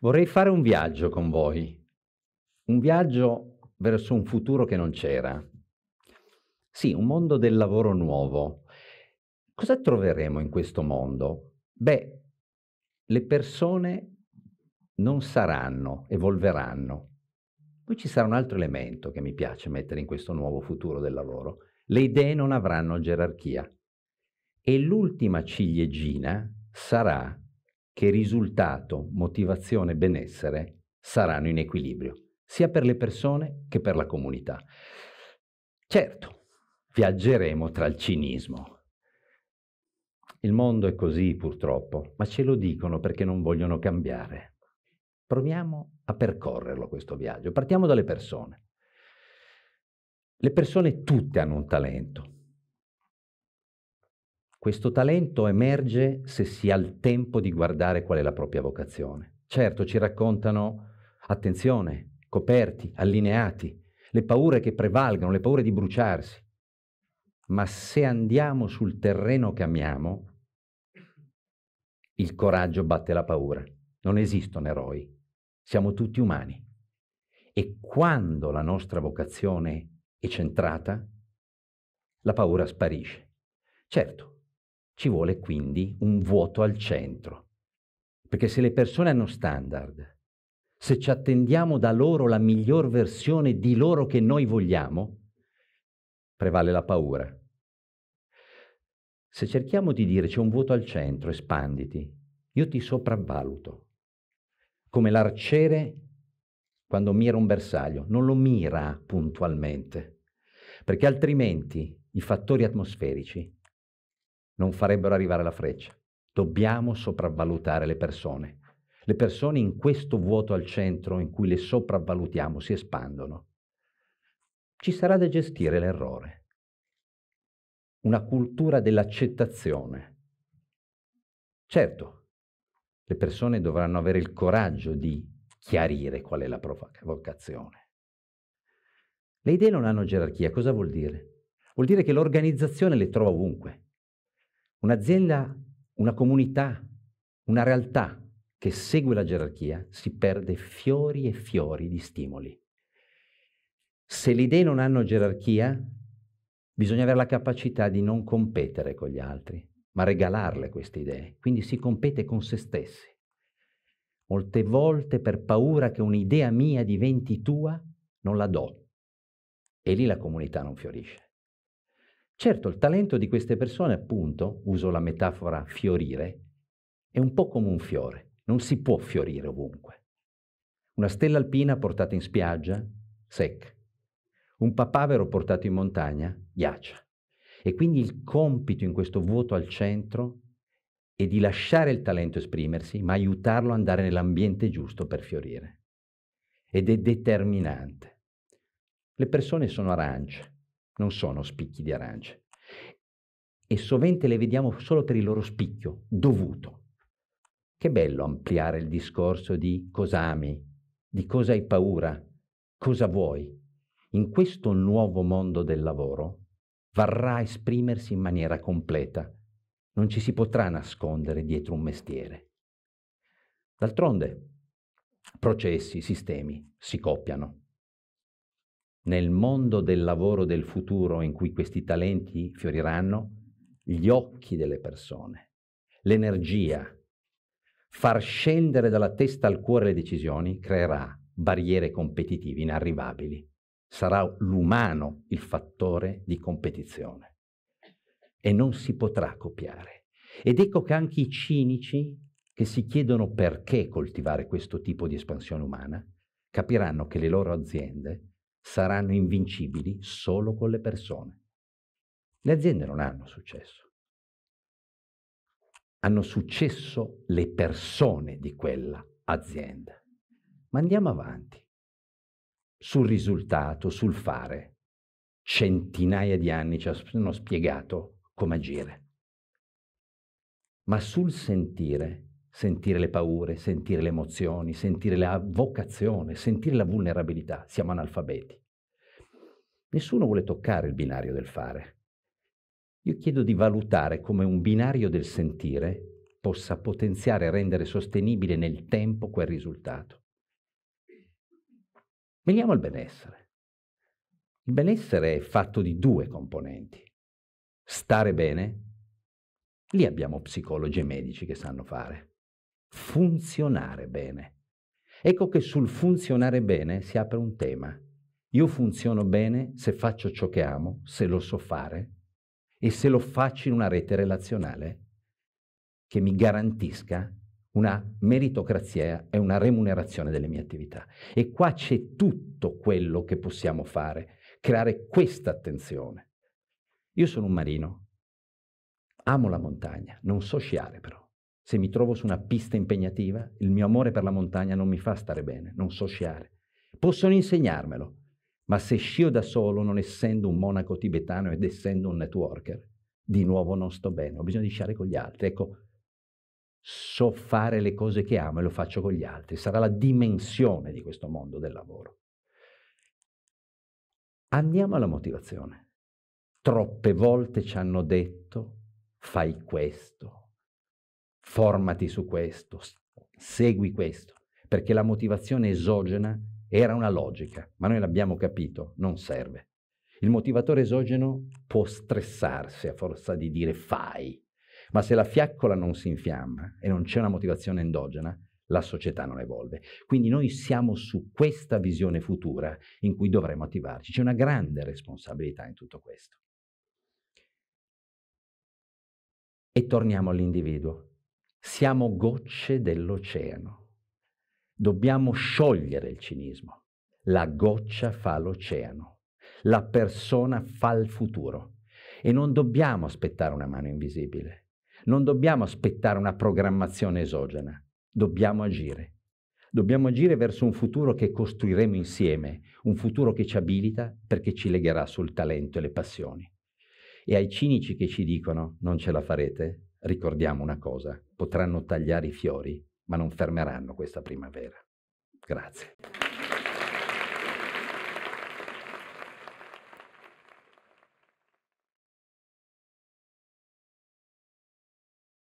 Vorrei fare un viaggio con voi, un viaggio verso un futuro che non c'era. Sì, un mondo del lavoro nuovo. Cosa troveremo in questo mondo? Beh, le persone non saranno, evolveranno. Poi ci sarà un altro elemento che mi piace mettere in questo nuovo futuro del lavoro. Le idee non avranno gerarchia. E l'ultima ciliegina sarà che risultato, motivazione e benessere saranno in equilibrio, sia per le persone che per la comunità. Certo, viaggeremo tra il cinismo. Il mondo è così purtroppo, ma ce lo dicono perché non vogliono cambiare. Proviamo a percorrerlo questo viaggio. Partiamo dalle persone. Le persone tutte hanno un talento, questo talento emerge se si ha il tempo di guardare qual è la propria vocazione. Certo, ci raccontano, attenzione, coperti, allineati, le paure che prevalgono, le paure di bruciarsi. Ma se andiamo sul terreno che amiamo, il coraggio batte la paura. Non esistono eroi, siamo tutti umani. E quando la nostra vocazione è centrata, la paura sparisce. Certo, ci vuole quindi un vuoto al centro, perché se le persone hanno standard, se ci attendiamo da loro la miglior versione di loro che noi vogliamo, prevale la paura. Se cerchiamo di dire c'è un vuoto al centro, espanditi, io ti sopravvaluto. Come l'arciere quando mira un bersaglio, non lo mira puntualmente, perché altrimenti i fattori atmosferici non farebbero arrivare la freccia. Dobbiamo sopravvalutare le persone. Le persone in questo vuoto al centro in cui le sopravvalutiamo si espandono. Ci sarà da gestire l'errore. Una cultura dell'accettazione. Certo, le persone dovranno avere il coraggio di chiarire qual è la provocazione. Le idee non hanno gerarchia, cosa vuol dire? Vuol dire che l'organizzazione le trova ovunque. Un'azienda, una comunità, una realtà che segue la gerarchia si perde fiori e fiori di stimoli. Se le idee non hanno gerarchia, bisogna avere la capacità di non competere con gli altri, ma regalarle queste idee. Quindi si compete con se stessi. Molte volte per paura che un'idea mia diventi tua, non la do. E lì la comunità non fiorisce. Certo, il talento di queste persone, appunto, uso la metafora fiorire, è un po' come un fiore, non si può fiorire ovunque. Una stella alpina portata in spiaggia, secca. Un papavero portato in montagna, ghiaccia. E quindi il compito in questo vuoto al centro è di lasciare il talento esprimersi, ma aiutarlo ad andare nell'ambiente giusto per fiorire. Ed è determinante. Le persone sono arance, non sono spicchi di arance. E sovente le vediamo solo per il loro spicchio dovuto. Che bello ampliare il discorso di cosa ami, di cosa hai paura, cosa vuoi. In questo nuovo mondo del lavoro varrà esprimersi in maniera completa. Non ci si potrà nascondere dietro un mestiere. D'altronde, processi, sistemi si copiano nel mondo del lavoro del futuro in cui questi talenti fioriranno, gli occhi delle persone, l'energia, far scendere dalla testa al cuore le decisioni creerà barriere competitive inarrivabili. Sarà l'umano il fattore di competizione e non si potrà copiare. Ed ecco che anche i cinici che si chiedono perché coltivare questo tipo di espansione umana capiranno che le loro aziende saranno invincibili solo con le persone. Le aziende non hanno successo. Hanno successo le persone di quella azienda. Ma andiamo avanti. Sul risultato, sul fare, centinaia di anni ci hanno spiegato come agire. Ma sul sentire sentire le paure, sentire le emozioni, sentire la vocazione, sentire la vulnerabilità. Siamo analfabeti. Nessuno vuole toccare il binario del fare. Io chiedo di valutare come un binario del sentire possa potenziare e rendere sostenibile nel tempo quel risultato. Veniamo al benessere. Il benessere è fatto di due componenti. Stare bene, lì abbiamo psicologi e medici che sanno fare funzionare bene. Ecco che sul funzionare bene si apre un tema. Io funziono bene se faccio ciò che amo, se lo so fare e se lo faccio in una rete relazionale che mi garantisca una meritocrazia e una remunerazione delle mie attività. E qua c'è tutto quello che possiamo fare, creare questa attenzione. Io sono un marino, amo la montagna, non so sciare però. Se mi trovo su una pista impegnativa, il mio amore per la montagna non mi fa stare bene, non so sciare. Possono insegnarmelo, ma se scio da solo, non essendo un monaco tibetano ed essendo un networker, di nuovo non sto bene, ho bisogno di sciare con gli altri. Ecco, so fare le cose che amo e lo faccio con gli altri. Sarà la dimensione di questo mondo del lavoro. Andiamo alla motivazione. Troppe volte ci hanno detto fai questo, formati su questo, segui questo, perché la motivazione esogena era una logica, ma noi l'abbiamo capito, non serve. Il motivatore esogeno può stressarsi a forza di dire fai, ma se la fiaccola non si infiamma e non c'è una motivazione endogena, la società non evolve. Quindi noi siamo su questa visione futura in cui dovremo attivarci. C'è una grande responsabilità in tutto questo. E torniamo all'individuo. Siamo gocce dell'oceano. Dobbiamo sciogliere il cinismo. La goccia fa l'oceano. La persona fa il futuro. E non dobbiamo aspettare una mano invisibile. Non dobbiamo aspettare una programmazione esogena. Dobbiamo agire. Dobbiamo agire verso un futuro che costruiremo insieme, un futuro che ci abilita perché ci legherà sul talento e le passioni. E ai cinici che ci dicono non ce la farete, ricordiamo una cosa, potranno tagliare i fiori, ma non fermeranno questa primavera. Grazie.